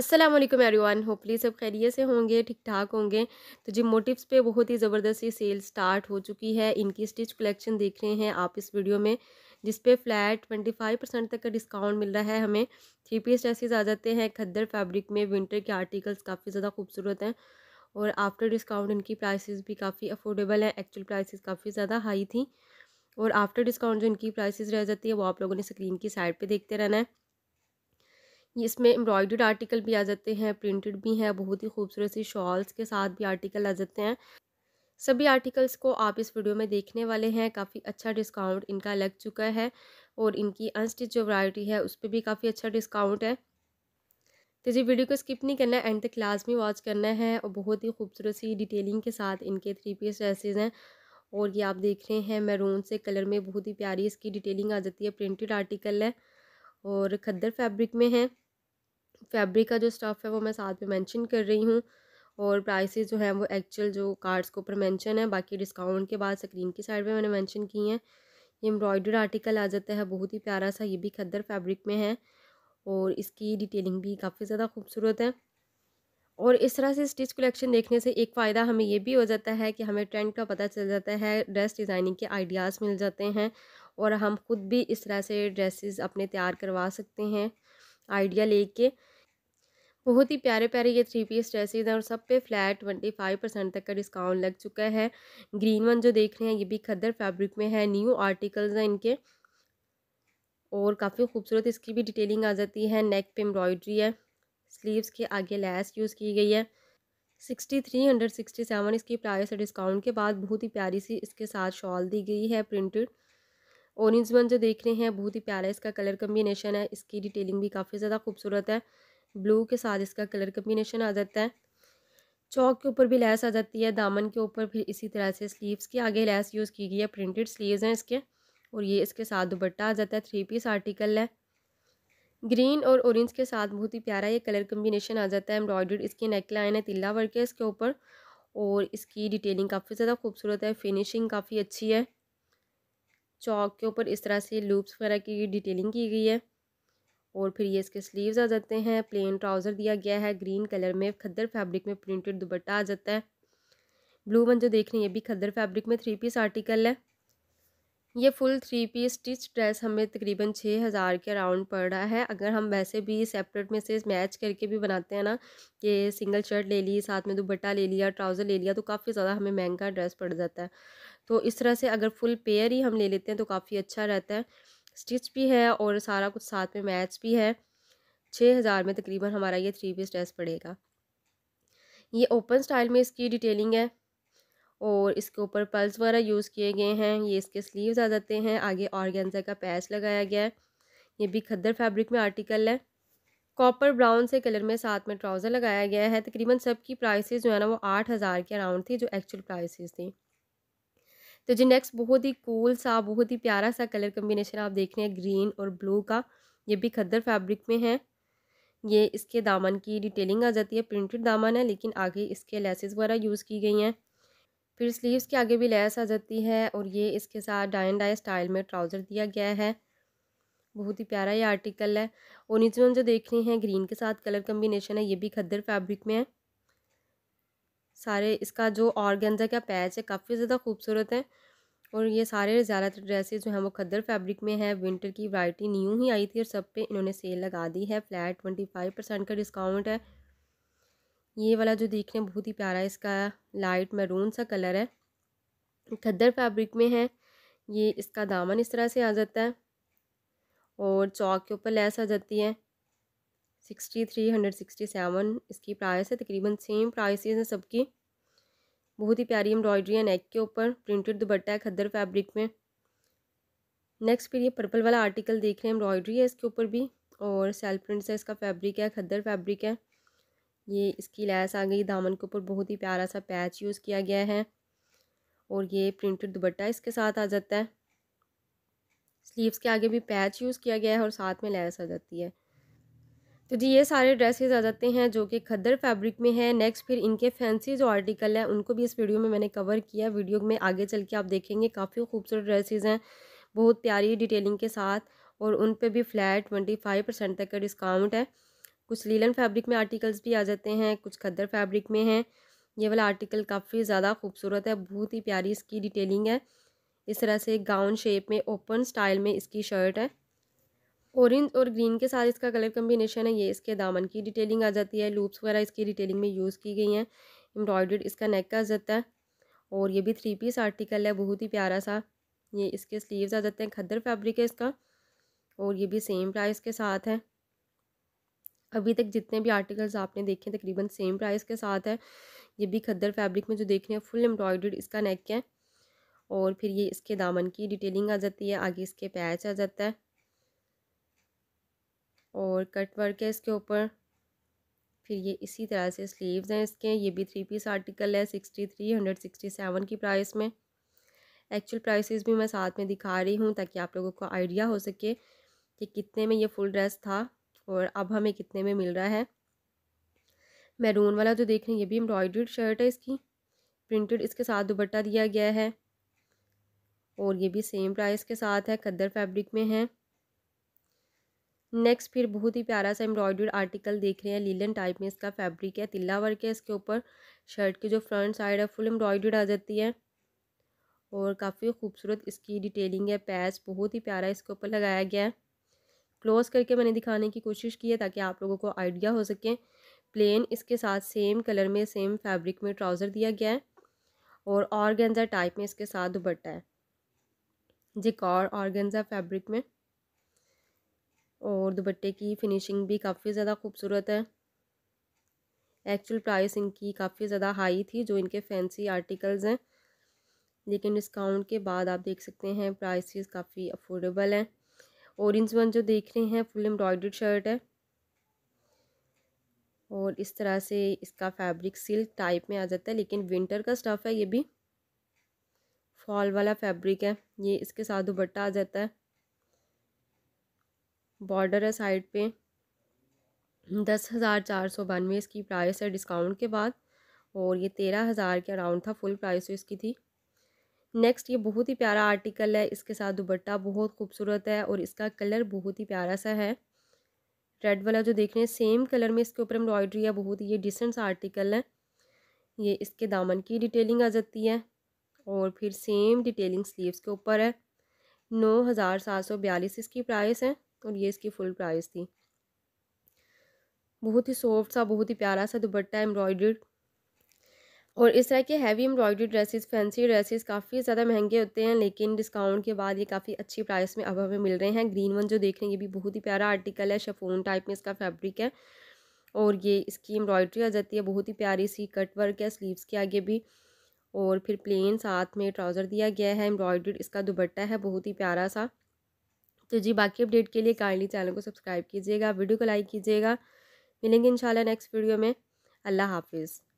अस्सलाम वालेकुम एवरीवन होपली सब खैरियत से होंगे ठीक ठाक होंगे तो जी मोटिव्स पे बहुत ही ज़बरदस्ती सेल स्टार्ट हो चुकी है इनकी स्टिच कलेक्शन देख रहे हैं आप इस वीडियो में जिस पे फ्लैट ट्वेंटी फाइव परसेंट तक का डिस्काउंट मिल रहा है हमें थ्री पीस ड्रेसेज आ जाते हैं खद्दर फैब्रिक में विंटर के आर्टिकल्स काफ़ी ज़्यादा खूबसूरत हैं और आफ्टर डिस्काउंट इनकी प्राइसेस भी काफ़ी अफोर्डेबल हैं एक्चुअल प्राइसेस काफ़ी ज़्यादा हाई थी और आफ्टर डिस्काउंट जो इनकी प्राइसेस रह जाती है वो आप लोगों ने स्क्रीन की साइड पे देखते रहना है इसमें एम्ब्रॉयडर्ड आर्टिकल भी आ जाते हैं प्रिंटेड भी हैं बहुत ही खूबसूरत सी शॉल्स के साथ भी आर्टिकल आ जाते हैं सभी आर्टिकल्स को आप इस वीडियो में देखने वाले हैं काफ़ी अच्छा डिस्काउंट इनका लग चुका है और इनकी अनस्टिच जो वैरायटी है उस पर भी काफ़ी अच्छा डिस्काउंट है तो जी वीडियो को स्किप नहीं करना है एंड तक क्लास में वॉच करना है और बहुत ही खूबसूरत सी डिटेलिंग के साथ इनके थ्री पीस ड्रेसेज हैं और ये आप देख रहे हैं मैरून से कलर में बहुत ही प्यारी इसकी डिटेलिंग आ जाती है प्रिंटेड आर्टिकल है और खद्दर फैब्रिक में है फैब्रिक का जो स्टफ़ है वो मैं साथ में मेंशन कर रही हूँ और प्राइसेस जो हैं वो एक्चुअल जो कार्ड्स के ऊपर मेंशन है बाकी डिस्काउंट के बाद स्क्रीन की साइड पे मैंने मेंशन की हैं ये एम्ब्रॉयडर्ड आर्टिकल आ जाता है बहुत ही प्यारा सा ये भी खद्दर फैब्रिक में है और इसकी डिटेलिंग भी काफ़ी ज़्यादा खूबसूरत है और इस तरह से स्टिच कलेक्शन देखने से एक फ़ायदा हमें ये भी हो जाता है कि हमें ट्रेंड का पता चल जाता है ड्रेस डिज़ाइनिंग के आइडियाज़ मिल जाते हैं और हम खुद भी इस तरह से ड्रेसेस अपने तैयार करवा सकते हैं आइडिया लेके बहुत ही प्यारे प्यारे ये थ्री पीस ड्रेसेस हैं और सब पे फ्लैट ट्वेंटी फाइव परसेंट तक का डिस्काउंट लग चुका है ग्रीन वन जो देख रहे हैं ये भी खद्दर फैब्रिक में है न्यू आर्टिकल्स हैं इनके और काफ़ी खूबसूरत इसकी भी डिटेलिंग आ जाती है नेक पे एम्ब्रॉयड्री है स्लीव्स के आगे लैस यूज़ की गई है sixty three hundred sixty seven इसकी प्राइस है डिस्काउंट के बाद बहुत ही प्यारी सी इसके साथ शॉल दी गई है प्रिंटेड ऑरेंज वन जो देख रहे हैं बहुत ही प्यारा इसका कलर कम्बिनेशन है इसकी डिटेलिंग भी काफ़ी ज़्यादा खूबसूरत है ब्लू के साथ इसका कलर कम्बिनेशन आ जाता है चौक के ऊपर भी लैस आ जाती है दामन के ऊपर फिर इसी तरह से स्लीव्स के आगे लैस यूज़ की गई है प्रिंटेड स्लीव्स हैं इसके और ये इसके साथ दुपट्टा आ जाता है थ्री पीस आर्टिकल है ग्रीन और ऑरेंज के साथ बहुत ही प्यारा ये कलर कम्बिनेशन आ जाता है एम्ब्रॉयडर्ड इसकी नेक लाइन है तिल्ला वर्क है इसके ऊपर और इसकी डिटेलिंग काफ़ी ज़्यादा खूबसूरत है फिनिशिंग काफ़ी अच्छी है चौक के ऊपर इस तरह से लूप्स वगैरह की डिटेलिंग की गई है और फिर ये इसके स्लीव्स आ जाते हैं प्लेन ट्राउज़र दिया गया है ग्रीन कलर में खद्दर फैब्रिक में प्रिंटेड दुपट्टा आ जाता है ब्लू वन जो देख रहे हैं ये भी खद्दर फैब्रिक में थ्री पीस आर्टिकल है ये full three piece stitch dress हमें तकरीबन छः हज़ार के अराउंड पड़ रहा है अगर हम वैसे भी सेपरेट में से मैच करके भी बनाते हैं ना कि सिंगल शर्ट ले ली साथ में दुपट्टा ले लिया ट्राउज़र ले लिया तो काफ़ी ज़्यादा हमें महंगा ड्रेस पड़ जाता है तो इस तरह से अगर फुल पेयर ही हम ले लेते हैं तो काफ़ी अच्छा रहता है स्टिच भी है और सारा कुछ साथ में मैच भी है छः हज़ार में तकरीबन हमारा ये थ्री पीस ड्रेस पड़ेगा ये ओपन स्टाइल में इसकी डिटेलिंग है और इसके ऊपर पल्स वगैरह यूज़ किए गए हैं ये इसके स्लीव्स आ जाते हैं आगे ऑर्गेंजा का पैच लगाया गया है ये भी खद्दर फैब्रिक में आर्टिकल है कॉपर ब्राउन से कलर में साथ में ट्राउज़र लगाया गया है तकरीबन सब की प्राइसेस जो है ना वो आठ हज़ार के अराउंड थी जो एक्चुअल प्राइसेस थी तो जी नेक्स्ट बहुत ही कूल सा बहुत ही प्यारा सा कलर कम्बिनेशन आप देख रहे हैं ग्रीन और ब्लू का ये भी खद्दर फैब्रिक में है ये इसके दामन की डिटेलिंग आ जाती है प्रिंटेड दामन है लेकिन आगे इसके लेसेस वगैरह यूज़ की गई हैं फिर स्लीव्स के आगे भी लेस आ जाती है और ये इसके साथ डाइन डाई स्टाइल में ट्राउज़र दिया गया है बहुत ही प्यारा ये आर्टिकल है और नीचे हम जो देख रहे हैं ग्रीन के साथ कलर कम्बिनेशन है ये भी खद्दर फैब्रिक में है सारे इसका जो ऑर्गेंजा का पैच है काफ़ी ज़्यादा खूबसूरत है और ये सारे ज़्यादातर ड्रेसेस जो हैं वो खद्दर फैब्रिक में है विंटर की वरायटी न्यू ही आई थी और सब पे इन्होंने सेल लगा दी है फ्लैट ट्वेंटी फाइव परसेंट का डिस्काउंट है ये वाला जो देखने बहुत ही प्यारा है इसका लाइट मैरून सा कलर है खद्दर फैब्रिक में है ये इसका दामन इस तरह से आ जाता है और चौक के ऊपर लैस आ जाती है sixty three hundred sixty seven इसकी प्राइस है तकरीबन सेम प्राइस हैं सबकी बहुत ही प्यारी एम्ब्रॉयडरी है नेक के ऊपर प्रिंटेड दुपट्टा है खद्दर फैब्रिक में नेक्स्ट फिर ये पर्पल वाला आर्टिकल देख रहे हैं एम्ब्रॉयडरी है इसके ऊपर भी और सेल्फ प्रिंट से इसका फैब्रिक है खद्दर फैब्रिक है ये इसकी लैस आ गई दामन के ऊपर बहुत ही प्यारा सा पैच यूज़ किया गया है और ये प्रिंटेड दुपट्टा इसके साथ आ जाता है स्लीव्स के आगे भी पैच यूज़ किया गया है और साथ में लैस आ जाती है तो जी ये सारे ड्रेसेस आ जाते हैं जो कि खद्दर फैब्रिक में है नेक्स्ट फिर इनके फैंसी जो आर्टिकल है उनको भी इस वीडियो में मैंने कवर किया वीडियो में आगे चल के आप देखेंगे काफ़ी खूबसूरत ड्रेसेस हैं बहुत प्यारी डिटेलिंग के साथ और उन पर भी फ्लैट ट्वेंटी फाइव परसेंट तक का डिस्काउंट है कुछ लीलन फैब्रिक में आर्टिकल्स भी आ जाते हैं कुछ खद्दर फैब्रिक में हैं ये वाला आर्टिकल काफ़ी ज़्यादा खूबसूरत है बहुत ही प्यारी इसकी डिटेलिंग है इस तरह से गाउन शेप में ओपन स्टाइल में इसकी शर्ट है ऑरेंज और ग्रीन के साथ इसका कलर कम्बिनेशन है ये इसके दामन की डिटेलिंग आ जाती है लूप्स वगैरह इसकी डिटेलिंग में यूज़ की गई हैं एम्ब्रॉयडर्ड इसका नेक का आ जाता है और ये भी थ्री पीस आर्टिकल है बहुत ही प्यारा सा ये इसके स्लीव्स आ जाते हैं खद्दर फैब्रिक है इसका और ये भी सेम प्राइस के साथ है अभी तक जितने भी आर्टिकल्स आपने देखे हैं तकरीबन सेम प्राइस के साथ है ये भी खद्दर फैब्रिक में जो देख रहे हैं फुल एम्ब्रॉयडर्ड इसका नेक है और फिर ये इसके दामन की डिटेलिंग आ जाती है आगे इसके पैच आ जाता है और कट वर्क है इसके ऊपर फिर ये इसी तरह से स्लीव्स हैं इसके ये भी थ्री पीस आर्टिकल है sixty three hundred sixty seven की प्राइस में एक्चुअल प्राइसेस भी मैं साथ में दिखा रही हूँ ताकि आप लोगों को आइडिया हो सके कि कितने में ये फुल ड्रेस था और अब हमें कितने में मिल रहा है मैरून वाला जो तो देख रहे हैं ये भी एम्ब्रॉयड्रीड शर्ट है इसकी प्रिंटेड इसके साथ दुपट्टा दिया गया है और ये भी सेम प्राइस के साथ है कद्दर फैब्रिक में है नेक्स्ट फिर बहुत ही प्यारा सा एम्ब्रॉयडर्ड आर्टिकल देख रहे हैं लीलन टाइप में इसका फैब्रिक है तिल्ला वर्क है इसके ऊपर शर्ट की जो फ्रंट साइड है फुल एम्ब्रॉयडर्ड आ जाती है और काफ़ी खूबसूरत इसकी डिटेलिंग है पैच बहुत ही प्यारा इसके ऊपर लगाया गया है क्लोज करके मैंने दिखाने की कोशिश की है ताकि आप लोगों को आइडिया हो सके प्लेन इसके साथ सेम कलर में सेम फैब्रिक में ट्राउज़र दिया गया है और ऑर्गेंजा टाइप में इसके साथ दुपट्टा है जिकॉर ऑर्गेंजा फैब्रिक में और दुपट्टे की फिनिशिंग भी काफ़ी ज़्यादा खूबसूरत है एक्चुअल प्राइस इनकी काफ़ी ज़्यादा हाई थी जो इनके फैंसी आर्टिकल्स हैं लेकिन डिस्काउंट के बाद आप देख सकते हैं प्राइसेस काफ़ी अफोर्डेबल हैं ऑरेंज वन जो देख रहे हैं फुल एम्ब्रॉयड शर्ट है और इस तरह से इसका फैब्रिक सिल्क टाइप में आ जाता है लेकिन विंटर का स्टफ़ है ये भी फॉल वाला फैब्रिक है ये इसके साथ दुपट्टा आ जाता है बॉर्डर है साइड पे दस हज़ार चार सौ बानवे इसकी प्राइस है डिस्काउंट के बाद और ये तेरह हज़ार के अराउंड था फुल प्राइस तो इसकी थी नेक्स्ट ये बहुत ही प्यारा आर्टिकल है इसके साथ दुपट्टा बहुत खूबसूरत है और इसका कलर बहुत ही प्यारा सा है रेड वाला जो देख रहे हैं सेम कलर में इसके ऊपर एम्ब्रॉयडरी है बहुत ही ये डिसेंट सा आर्टिकल है ये इसके दामन की डिटेलिंग आ जाती है और फिर सेम डिटेलिंग स्लीव्स के ऊपर है नौ हज़ार सात सौ बयालीस इसकी प्राइस है और ये इसकी फुल प्राइस थी बहुत ही सॉफ्ट सा बहुत ही प्यारा सा दुपट्टा एम्ब्रॉयड्रीड और इस तरह के heavy embroidery dresses fancy dresses काफ़ी ज़्यादा महंगे होते हैं लेकिन डिस्काउंट के बाद ये काफ़ी अच्छी प्राइस में अब हमें मिल रहे हैं ग्रीन वन जो देख रहे हैं ये भी बहुत ही प्यारा आर्टिकल है शफोन टाइप में इसका फैब्रिक है और ये इसकी एम्ब्रॉयड्री आ जाती है बहुत ही प्यारी सी कट वर्क है स्लीवस के आगे भी और फिर प्लेन साथ में ट्राउज़र दिया गया है एम्ब्रॉयड्रीड इसका दुबट्टा है बहुत ही प्यारा सा तो जी बाकी अपडेट के लिए काइंडली चैनल को सब्सक्राइब कीजिएगा वीडियो को लाइक कीजिएगा मिलेंगे इंशाल्लाह नेक्स्ट वीडियो में अल्लाह हाफिज़